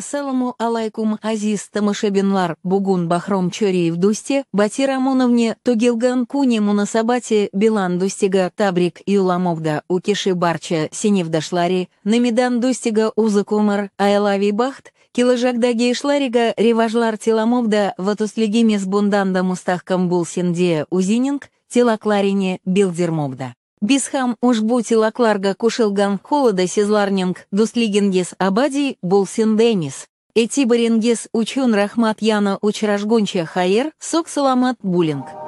ассаламу алайкум азиз тамашебинлар бугун бахром чореев дусте батир амоновне тогилган куни мунасабате билан дустига табрик юламовда укиши барча синевдашлари намидан дустига узакумар айлави бахт Килажагдаги Шларига реважлар теламовда ватуслегиме с бунданда мустах камбул синде узининг тела кларине билдермовда. Бисхам ушбути лакларга кушилган холода сезларнинг дуслигингес абади булсиндемис. Эти барингес учен рахмат яна учражгонча хаер сок саламат булинг.